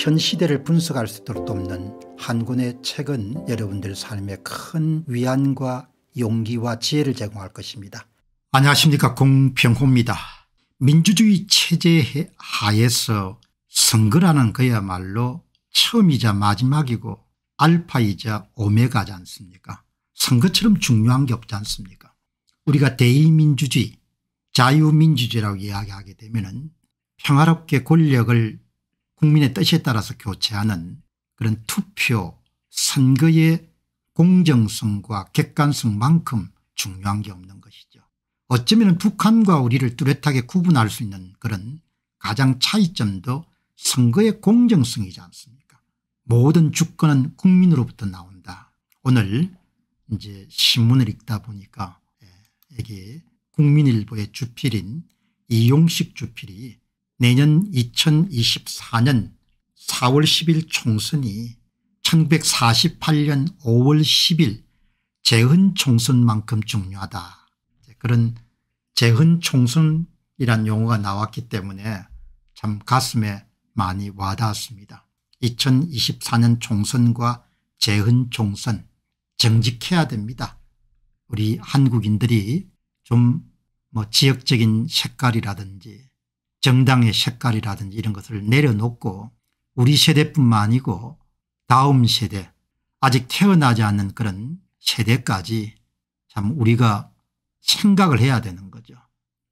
현 시대를 분석할 수 있도록 돕는 한 권의 책은 여러분들 삶에 큰 위안과 용기와 지혜를 제공할 것입니다. 안녕하십니까 공병호입니다. 민주주의 체제 하에서 선거라는 그야말로 처음이자 마지막이고 알파이자 오메가지 않습니까 선거처럼 중요한 게 없지 않습니까 우리가 대의민주주의 자유민주주의라고 이야기하게 되면 평화롭게 권력을 국민의 뜻에 따라서 교체하는 그런 투표 선거의 공정성과 객관성만큼 중요한 게 없는 것이죠. 어쩌면 북한과 우리를 뚜렷하게 구분할 수 있는 그런 가장 차이점도 선거의 공정성이지 않습니까 모든 주권은 국민으로부터 나온다. 오늘 이제 신문을 읽다 보니까 예, 여기 국민일보의 주필인 이용식 주필이 내년 2024년 4월 10일 총선이 1948년 5월 10일 재헌 총선만큼 중요하다. 그런 재헌 총선이란 용어가 나왔기 때문에 참 가슴에 많이 와닿았습니다. 2024년 총선과 재헌 총선 정직해야 됩니다. 우리 한국인들이 좀 뭐 지역적인 색깔이라든지 정당의 색깔이라든지 이런 것을 내려놓고 우리 세대뿐만 아니고 다음 세대 아직 태어나지 않는 그런 세대까지 참 우리가 생각을 해야 되는 거죠.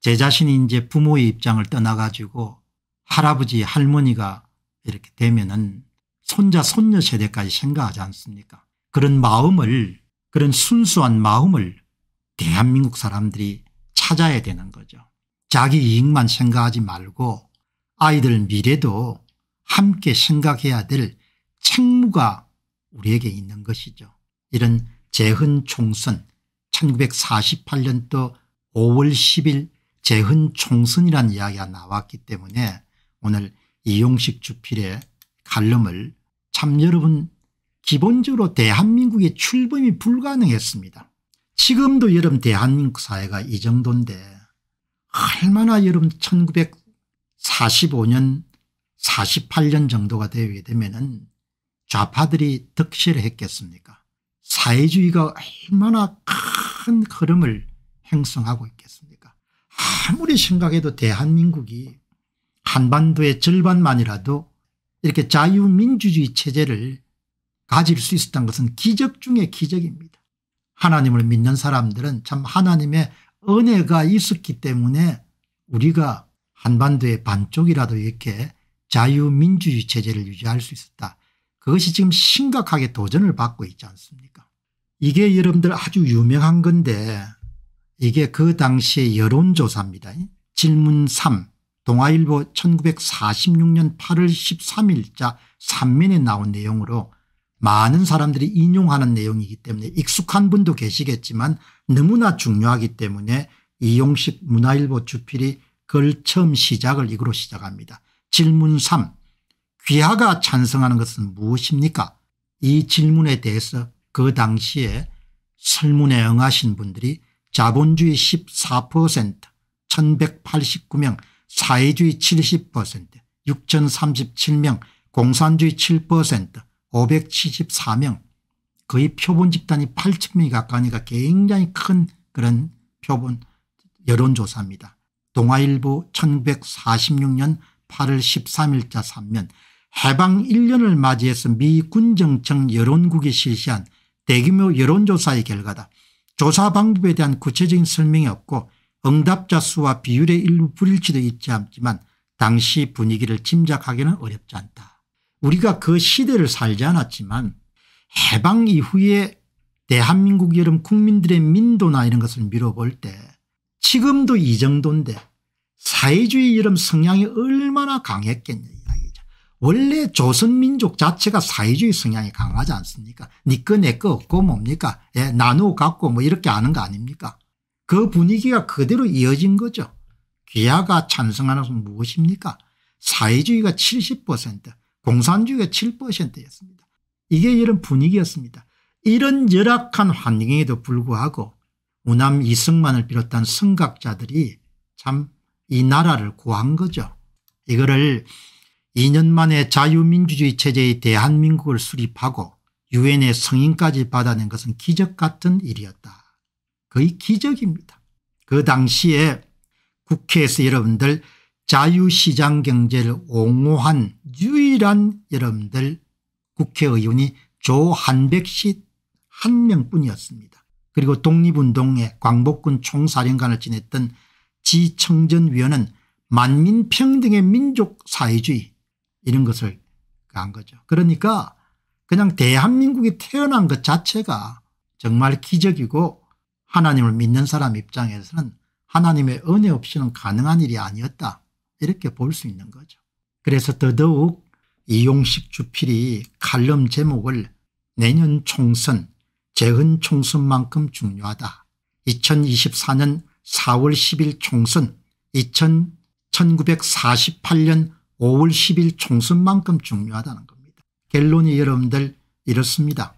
제 자신이 이제 부모의 입장을 떠나가지고 할아버지 할머니가 이렇게 되면은 손자 손녀 세대까지 생각하지 않습니까 그런 마음을 그런 순수한 마음을 대한민국 사람들이 찾아야 되는 거죠. 자기 이익만 생각하지 말고 아이들 미래도 함께 생각해야 될 책무가 우리에게 있는 것이죠. 이런 재헌 총선 1948년도 5월 10일 재헌 총선이란 이야기가 나왔기 때문에 오늘 이용식 주필의 갈름을참 여러분 기본적으로 대한민국의 출범이 불가능했습니다. 지금도 여러분 대한민국 사회가 이 정도인데 얼마나 여름 1945년 48년 정도가 되게 되면 좌파들이 득실했겠습니까 사회주의가 얼마나 큰 흐름을 형성하고 있겠습니까 아무리 생각해도 대한민국이 한반도의 절반만이라도 이렇게 자유민주주의 체제를 가질 수 있었던 것은 기적 중의 기적입니다. 하나님을 믿는 사람들은 참 하나님의 은혜가 있었기 때문에 우리가 한반도의 반쪽이라도 이렇게 자유민주주의 체제를 유지할 수 있었다. 그것이 지금 심각하게 도전을 받고 있지 않습니까 이게 여러분들 아주 유명한 건데 이게 그 당시의 여론조사입니다. 질문 3 동아일보 1946년 8월 13일자 3면에 나온 내용으로 많은 사람들이 인용하는 내용이기 때문에 익숙한 분도 계시겠지만 너무나 중요하기 때문에 이용식 문화일보 주필이 그걸 처음 시작을 이거로 시작합니다. 질문 3. 귀하가 찬성하는 것은 무엇입니까? 이 질문에 대해서 그 당시에 설문에 응하신 분들이 자본주의 14% 1189명 사회주의 70% 6037명 공산주의 7% 574명 거의 표본 집단이 8천 명이 가까우니까 굉장히 큰 그런 표본 여론조사입니다. 동아일보 1946년 8월 13일자 3면 해방 1년을 맞이해서 미 군정청 여론국이 실시한 대규모 여론조사의 결과다. 조사 방법에 대한 구체적인 설명이 없고 응답자 수와 비율의 일부 불일치도 있지 않지만 당시 분위기를 짐작하기는 어렵지 않다. 우리가 그 시대를 살지 않았지만 해방 이후에 대한민국 여름 국민들의 민도나 이런 것을 미뤄볼 때 지금도 이 정도인데 사회주의 여름 성향이 얼마나 강했겠냐 이야기죠. 원래 조선민족 자체가 사회주의 성향이 강하지 않습니까 니꺼 네 내꺼 없고 뭡니까 예, 나누어 갖고 뭐 이렇게 하는 거 아닙니까 그 분위기가 그대로 이어진 거죠. 귀하가 찬성하는 것은 무엇입니까 사회주의가 70% 공산주의가 7%였습니다. 이게 이런 분위기였습니다. 이런 열악한 환경에도 불구하고 우남 이승만을 비롯한 성각자들이 참 이 나라를 구한 거죠. 이거를 2년 만에 자유민주주의 체제의 대한민국을 수립하고 유엔의 성인까지 받아낸 것은 기적 같은 일이었다. 거의 기적입니다. 그 당시에 국회에서 여러분들 자유시장 경제를 옹호한 유일한 여러분들 국회의원이 조한백 씨한 명뿐이었습니다. 그리고 독립운동의 광복군 총사령관을 지냈던 지청전 위원은 만민평등의 민족사회주의 이런 것을 한 거죠. 그러니까 그냥 대한민국이 태어난 것 자체가 정말 기적이고 하나님을 믿는 사람 입장에서는 하나님의 은혜 없이는 가능한 일이 아니었다 이렇게 볼 수 있는 거죠. 그래서 더더욱 이용식 주필이 칼럼 제목을 내년 총선 재헌 총선만큼 중요하다. 2024년 4월 10일 총선 2000, 1948년 5월 10일 총선만큼 중요하다는 겁니다. 결론이 여러분들 이렇습니다.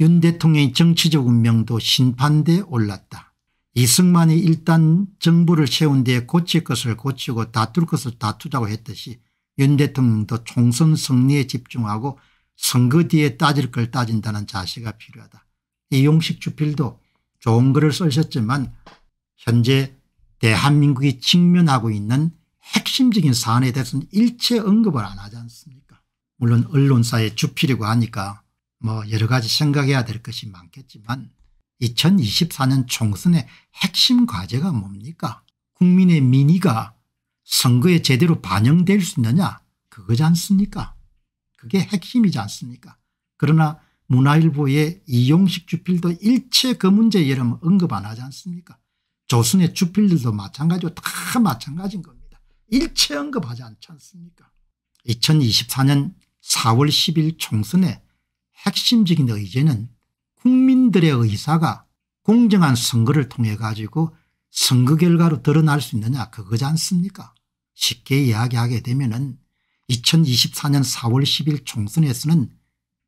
윤 대통령의 정치적 운명도 심판대에 올랐다. 이승만이 일단 정부를 세운 뒤에 고칠 것을 고치고 다툴 것을 다투자고 했듯이 윤 대통령도 총선 승리에 집중하고 선거 뒤에 따질 걸 따진다는 자세가 필요하다. 이용식 주필도 좋은 글을 쓰셨지만 현재 대한민국이 직면하고 있는 핵심적인 사안에 대해서는 일체 언급을 안 하지 않습니까 물론 언론사의 주필이고 하니까 뭐 여러 가지 생각해야 될 것이 많겠지만 2024년 총선의 핵심 과제가 뭡니까 국민의 민의가 선거에 제대로 반영될 수 있느냐 그거지 않습니까 그게 핵심이지 않습니까 그러나 문화일보의 이용식 주필도 일체 그 문제 여러분 언급 안 하지 않습니까 조선의 주필들도 마찬가지고 다 마찬가지인 겁니다 일체 언급하지 않지 않습니까 2024년 4월 10일 총선의 핵심적인 의제는 국민들의 의사가 공정한 선거를 통해 가지고 선거 결과로 드러날 수 있느냐 그거지 않습니까 쉽게 이야기하게 되면 은 2024년 4월 10일 총선에서는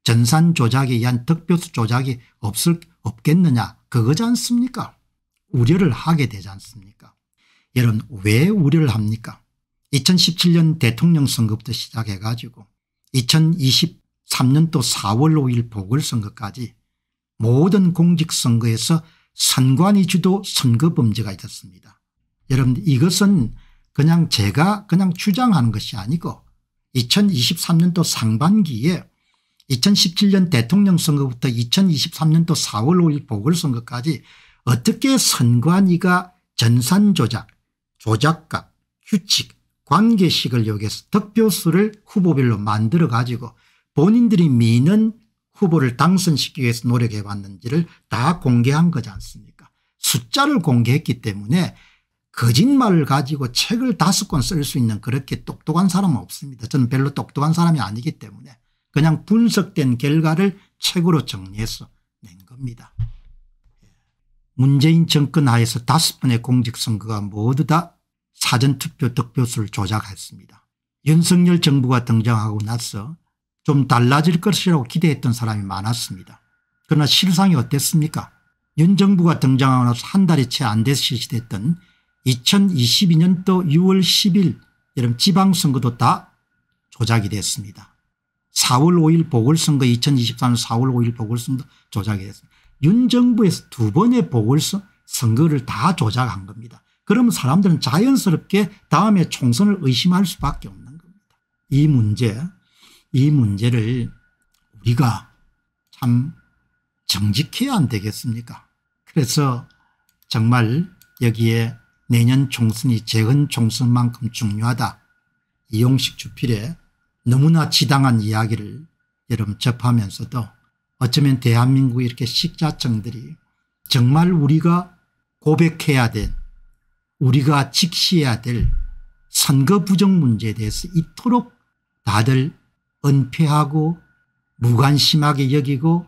전산 조작에 의한 득표수 조작이 없을, 없겠느냐 그거지 않습니까 우려를 하게 되지 않습니까 여러분 왜 우려를 합니까 2017년 대통령 선거부터 시작해 가지고 2023년도 4월 5일 보궐선거까지 모든 공직선거에서 선관위 주도 선거범죄가 있었습니다. 여러분 이것은 그냥 제가 그냥 주장하는 것이 아니고 2023년도 상반기에 2017년 대통령 선거부터 2023년도 4월 5일 보궐선거까지 어떻게 선관위가 전산조작, 조작값, 규칙 관계식을 여기서 득표수를 후보별로 만들어 가지고 본인들이 미는 후보를 당선시키기 위해서 노력해 봤는지를다 공개한 거지 않습니까 숫자를 공개했기 때문에 거짓말을 가지고 책을 다섯 권 쓸 수 있는 그렇게 똑똑한 사람은 없습니다. 저는 별로 똑똑한 사람이 아니기 때문에 그냥 분석된 결과를 책으로 정리해서 낸 겁니다. 문재인 정권 하에서 다섯 번의 공직선거가 모두 다 사전투표 득표수를 조작했습니다. 윤석열 정부가 등장하고 나서 좀 달라질 것이라고 기대했던 사람이 많았습니다. 그러나 실상이 어땠습니까 윤 정부가 등장하고 나서 한 달이 채안 됐을 시됐던 2022년도 6월 10일 여러분 지방선거도 다 조작이 됐습니다. 4월 5일 보궐선거 2023년 4월 5일 보궐선거 조작이 됐습니다. 윤 정부에서 두 번의 보궐선거를 다 조작한 겁니다. 그러면 사람들은 자연스럽게 다음에 총선을 의심할 수밖에 없는 겁니다. 이 문제 이 문제를 우리가 참 정직해야 안 되겠습니까 그래서 정말 여기에 내년 총선이 재헌 총선만큼 중요하다. 이용식 주필의 너무나 지당한 이야기를 여러분 접하면서도 어쩌면 대한민국 이렇게 식자층들이 정말 우리가 고백해야 된 우리가 직시해야 될 선거 부정 문제에 대해서 이토록 다들 은폐하고 무관심하게 여기고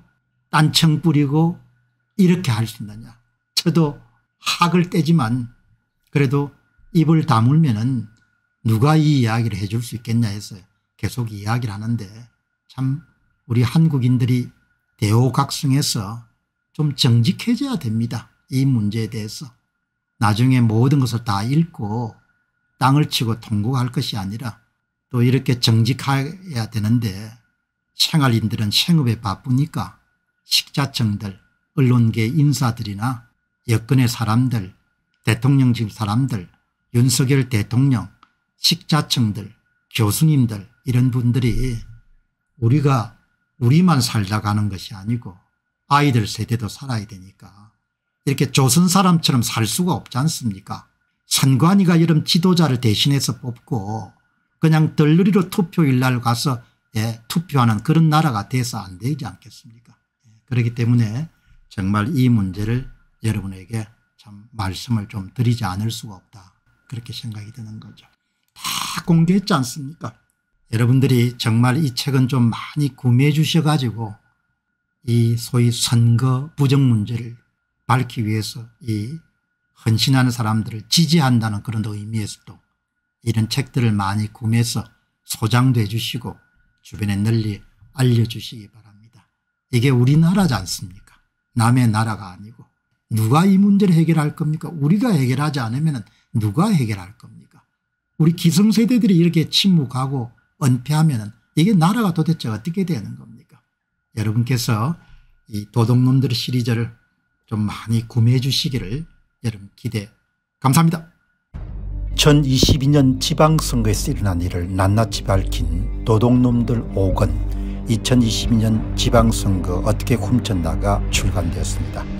딴청 뿌리고 이렇게 할 수 있느냐. 저도 학을 떼지만 그래도 입을 다물면은 누가 이 이야기를 해줄 수 있겠냐 해서 계속 이야기를 하는데 참 우리 한국인들이 대오각성해서 좀 정직해져야 됩니다. 이 문제에 대해서. 나중에 모든 것을 다 읽고 땅을 치고 통곡할 것이 아니라 또 이렇게 정직해야 되는데 생활인들은 생업에 바쁘니까 식자층들, 언론계 인사들이나 여건의 사람들 대통령실 사람들 윤석열 대통령 식자층들 교수님들 이런 분들이 우리가 우리만 살다 가는 것이 아니고 아이들 세대도 살아야 되니까 이렇게 조선 사람처럼 살 수가 없지 않습니까 선관위가 이런 지도자를 대신해서 뽑고 그냥 덜러리로 투표일 날 가서 예, 투표하는 그런 나라가 돼서 안 되지 않겠습니까 예, 그렇기 때문에 정말 이 문제를 여러분에게 참 말씀을 좀 드리지 않을 수가 없다. 그렇게 생각이 드는 거죠. 다 공개했지 않습니까? 여러분들이 정말 이 책은 좀 많이 구매해 주셔가지고 이 소위 선거 부정 문제를 밝기 위해서 이 헌신하는 사람들을 지지한다는 그런 의미에서도 이런 책들을 많이 구매해서 소장도 해주시고 주변에 널리 알려주시기 바랍니다. 이게 우리나라지 않습니까? 남의 나라가 아니고 누가 이 문제를 해결할 겁니까? 우리가 해결하지 않으면 누가 해결할 겁니까? 우리 기성세대들이 이렇게 침묵하고 은폐하면 이게 나라가 도대체 어떻게 되는 겁니까? 여러분께서 이 도둑놈들 시리즈를 좀 많이 구매해 주시기를 여러분 기대 감사합니다. 2022년 지방선거에서 일어난 일을 낱낱이 밝힌 도둑놈들 5권 2022년 지방선거 어떻게 훔쳤나가 출간되었습니다.